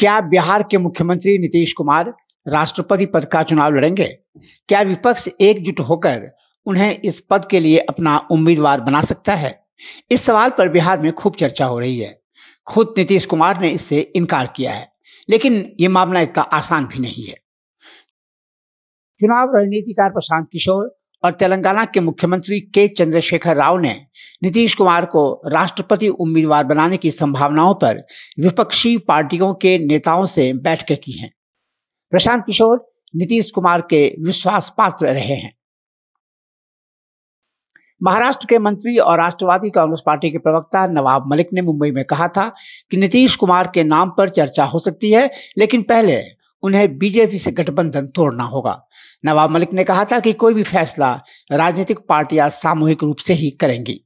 क्या बिहार के मुख्यमंत्री नीतीश कुमार राष्ट्रपति पद का चुनाव लड़ेंगे क्या विपक्ष एकजुट होकर उन्हें इस पद के लिए अपना उम्मीदवार बना सकता है इस सवाल पर बिहार में खूब चर्चा हो रही है खुद नीतीश कुमार ने इससे इनकार किया है लेकिन ये मामला इतना आसान भी नहीं है चुनाव रणनीतिकार प्रशांत किशोर और तेलंगाना के मुख्यमंत्री के चंद्रशेखर राव ने नीतीश कुमार को राष्ट्रपति उम्मीदवार बनाने की संभावनाओं पर विपक्षी पार्टियों के नेताओं से बैठकें की हैं प्रशांत किशोर नीतीश कुमार के विश्वास पात्र रहे हैं महाराष्ट्र के मंत्री और राष्ट्रवादी कांग्रेस पार्टी के प्रवक्ता नवाब मलिक ने मुंबई में कहा था कि नीतीश कुमार के नाम पर चर्चा हो सकती है लेकिन पहले उन्हें बीजेपी से गठबंधन तोड़ना होगा नवाब मलिक ने कहा था कि कोई भी फैसला राजनीतिक पार्टियां सामूहिक रूप से ही करेंगी